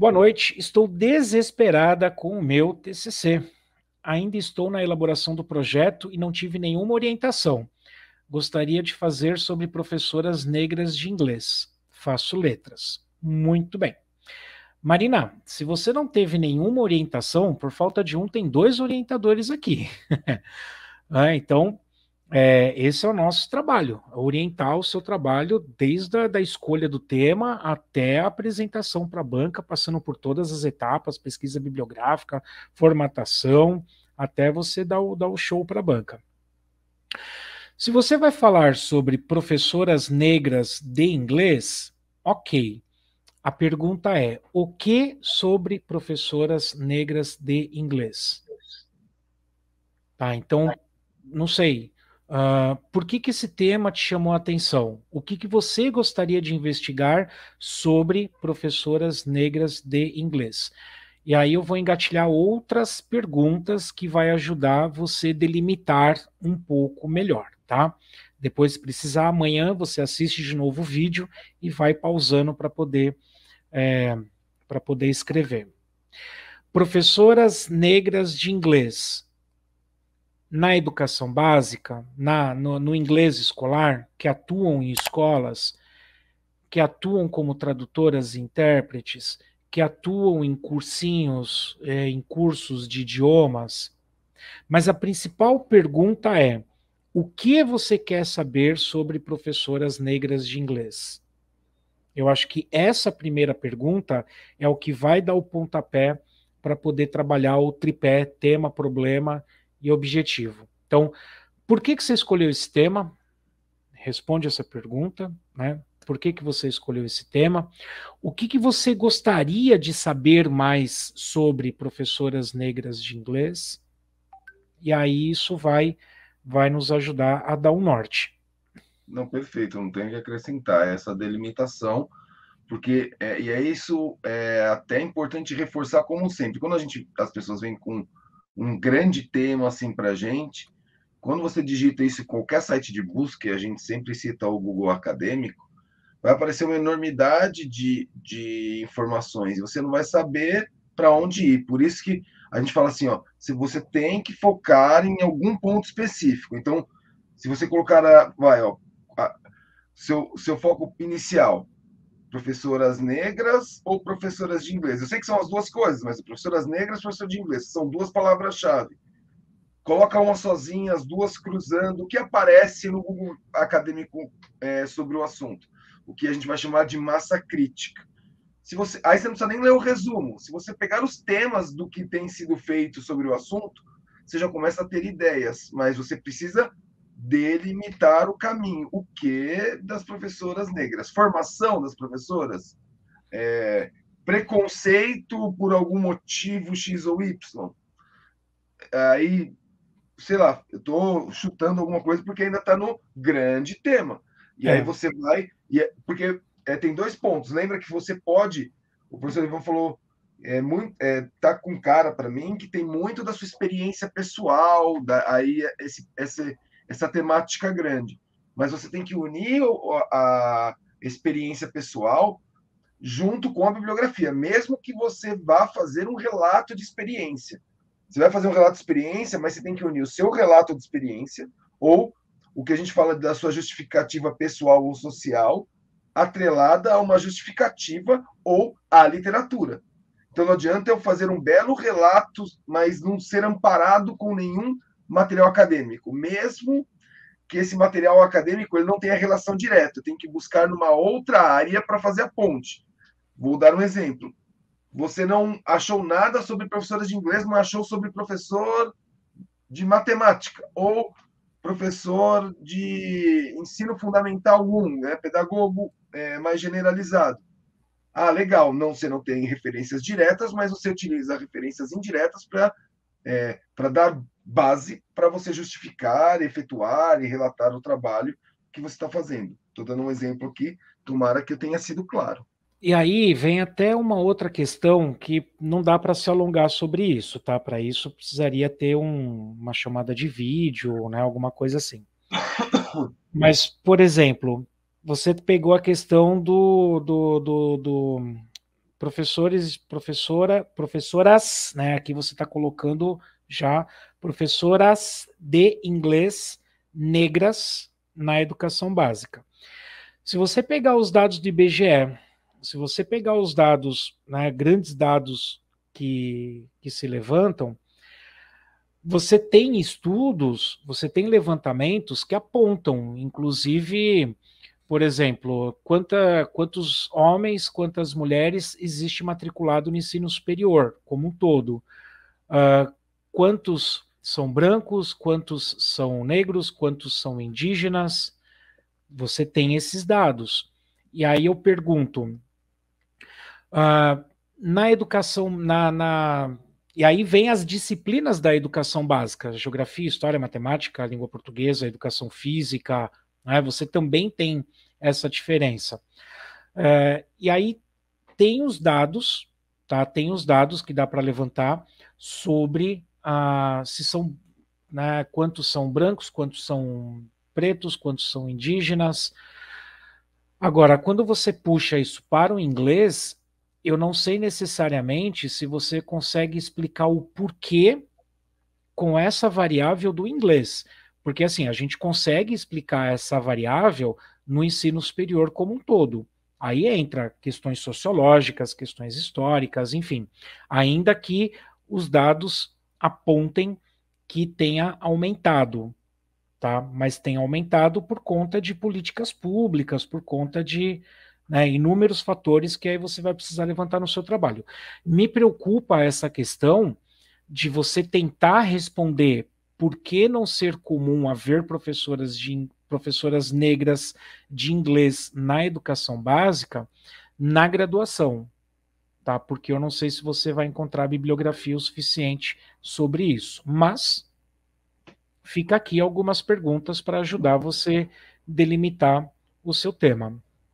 Boa noite, estou desesperada com o meu TCC. Ainda estou na elaboração do projeto e não tive nenhuma orientação. Gostaria de fazer sobre professoras negras de inglês. Faço letras. Muito bem. Marina, se você não teve nenhuma orientação, por falta de um, tem dois orientadores aqui. é, então, é, esse é o nosso trabalho, orientar o seu trabalho desde a da escolha do tema até a apresentação para a banca, passando por todas as etapas, pesquisa bibliográfica, formatação, até você dar o, dar o show para a banca. Se você vai falar sobre professoras negras de inglês, ok. A pergunta é: o que sobre professoras negras de inglês? Tá, então, não sei Uh, por que, que esse tema te chamou a atenção? O que, que você gostaria de investigar sobre professoras negras de inglês? E aí eu vou engatilhar outras perguntas que vai ajudar você delimitar um pouco melhor, tá? Depois, se precisar, amanhã você assiste de novo o vídeo e vai pausando para poder, é, para poder escrever. Professoras negras de inglês na educação básica, na, no, no inglês escolar, que atuam em escolas, que atuam como tradutoras e intérpretes, que atuam em cursinhos, é, em cursos de idiomas. Mas a principal pergunta é: o que você quer saber sobre professoras negras de inglês? Eu acho que essa primeira pergunta é o que vai dar o pontapé para poder trabalhar o tripé tema, problema e objetivo. Então, por que, que você escolheu esse tema? Responde essa pergunta, né? Por que, que você escolheu esse tema? O que, que você gostaria de saber mais sobre professoras negras de inglês? E aí isso vai, vai nos ajudar a dar um norte. Não, perfeito, não tenho que acrescentar é essa delimitação, porque é, e é isso é até importante reforçar como sempre. Quando a gente, as pessoas vêm com um grande tema assim para a gente. Quando você digita isso em qualquer site de busca, e a gente sempre cita o Google Acadêmico, vai aparecer uma enormidade de, de informações e você não vai saber para onde ir. Por isso que a gente fala assim, ó, se você tem que focar em algum ponto específico. Então, se você colocar, a, vai, ó, a, seu, seu foco inicial, professoras negras ou professoras de inglês? Eu sei que são as duas coisas, mas professoras negras e professor de inglês são duas palavras-chave. Coloca uma sozinha, as duas cruzando, o que aparece no Google acadêmico é, sobre o assunto, o que a gente vai chamar de massa crítica. Se você, aí você não precisa nem ler o resumo. Se você pegar os temas do que tem sido feito sobre o assunto, você já começa a ter ideias, mas você precisa delimitar o caminho, o que das professoras negras, formação das professoras, é, preconceito por algum motivo X ou Y. Aí, sei lá, eu estou chutando alguma coisa porque ainda está no grande tema. E é. aí você vai, e é, porque é, tem dois pontos. Lembra que você pode, o professor Ivan falou é muito é, tá com cara para mim que tem muito da sua experiência pessoal da aí esse, esse essa temática grande. Mas você tem que unir a experiência pessoal junto com a bibliografia, mesmo que você vá fazer um relato de experiência. Você vai fazer um relato de experiência, mas você tem que unir o seu relato de experiência ou o que a gente fala da sua justificativa pessoal ou social atrelada a uma justificativa ou à literatura. Então não adianta eu fazer um belo relato, mas não ser amparado com nenhum material acadêmico, mesmo que esse material acadêmico ele não tenha relação direta, tem que buscar numa outra área para fazer a ponte. Vou dar um exemplo. Você não achou nada sobre professoras de inglês, mas achou sobre professor de matemática ou professor de ensino fundamental 1, né? pedagogo é, mais generalizado. Ah, legal, não, você não tem referências diretas, mas você utiliza referências indiretas para é, dar base para você justificar, efetuar e relatar o trabalho que você está fazendo. Estou dando um exemplo aqui, tomara que eu tenha sido claro. E aí vem até uma outra questão que não dá para se alongar sobre isso, tá? Para isso precisaria ter um, uma chamada de vídeo, né? Alguma coisa assim. Mas, por exemplo, você pegou a questão do, do, do, do professores, professora, professoras, né? Aqui você está colocando já professoras de inglês negras na educação básica. Se você pegar os dados do IBGE, se você pegar os dados, né, grandes dados que, que se levantam, você tem estudos, você tem levantamentos que apontam, inclusive, por exemplo, quanta, quantos homens, quantas mulheres existe matriculado no ensino superior como um todo, uh, quantos são brancos, quantos são negros, quantos são indígenas. Você tem esses dados. E aí eu pergunto, uh, na educação, na, na, E aí vem as disciplinas da educação básica, geografia, história, matemática, língua portuguesa, educação física, né? você também tem essa diferença. Uh, e aí tem os dados, tá? Tem os dados que dá para levantar sobre ah, se são, né, quantos são brancos, quantos são pretos, quantos são indígenas. Agora, quando você puxa isso para o inglês, eu não sei necessariamente se você consegue explicar o porquê com essa variável do inglês. Porque assim, a gente consegue explicar essa variável no ensino superior como um todo. Aí entra questões sociológicas, questões históricas, enfim. Ainda que os dados apontem que tenha aumentado, tá? Mas tem aumentado por conta de políticas públicas, por conta de né, inúmeros fatores que aí você vai precisar levantar no seu trabalho. Me preocupa essa questão de você tentar responder por que não ser comum haver professoras de professoras negras de inglês na educação básica na graduação tá? Porque eu não sei se você vai encontrar bibliografia o suficiente sobre isso. Mas fica aqui algumas perguntas para ajudar você delimitar o seu tema.